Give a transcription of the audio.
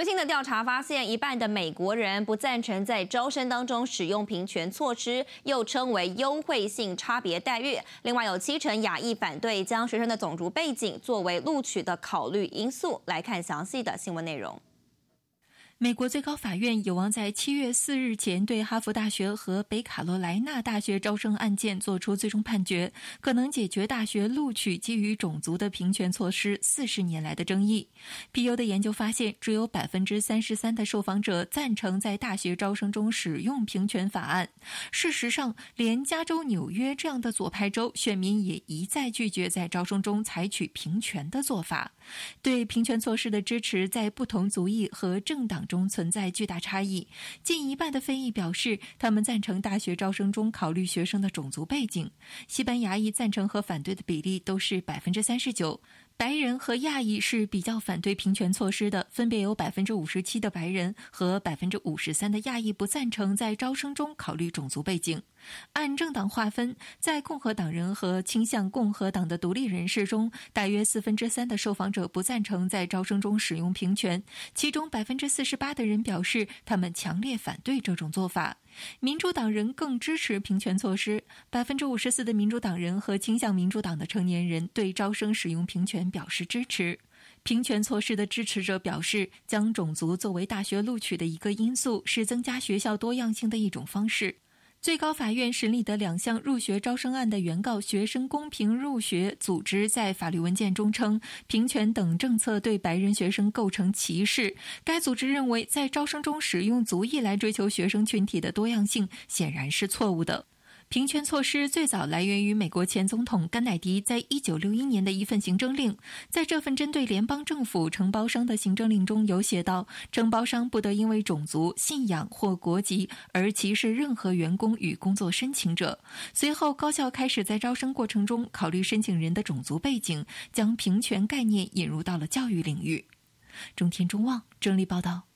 最新的调查发现，一半的美国人不赞成在招生当中使用平权措施，又称为优惠性差别待遇。另外，有七成亚裔反对将学生的种族背景作为录取的考虑因素。来看详细的新闻内容。美国最高法院有望在七月四日前对哈佛大学和北卡罗莱纳大学招生案件作出最终判决，可能解决大学录取基于种族的平权措施四十年来的争议。P.U. 的研究发现，只有百分之三十三的受访者赞成在大学招生中使用平权法案。事实上，连加州、纽约这样的左派州选民也一再拒绝在招生中采取平权的做法。对平权措施的支持在不同族裔和政党。中存在巨大差异，近一半的非裔表示他们赞成大学招生中考虑学生的种族背景，西班牙裔赞成和反对的比例都是百分之三十九。白人和亚裔是比较反对平权措施的，分别有百分之五十七的白人和百分之五十三的亚裔不赞成在招生中考虑种族背景。按政党划分，在共和党人和倾向共和党的独立人士中，大约四分之三的受访者不赞成在招生中使用平权，其中百分之四十八的人表示他们强烈反对这种做法。民主党人更支持平权措施，百分之五十四的民主党人和倾向民主党的成年人对招生使用平权表示支持。平权措施的支持者表示，将种族作为大学录取的一个因素是增加学校多样性的一种方式。最高法院审理的两项入学招生案的原告学生公平入学组织在法律文件中称，平权等政策对白人学生构成歧视。该组织认为，在招生中使用族裔来追求学生群体的多样性，显然是错误的。平权措施最早来源于美国前总统甘乃迪在一九六一年的一份行政令，在这份针对联邦政府承包商的行政令中有写到，承包商不得因为种族、信仰或国籍而歧视任何员工与工作申请者。随后，高校开始在招生过程中考虑申请人的种族背景，将平权概念引入到了教育领域。中天中望整理报道。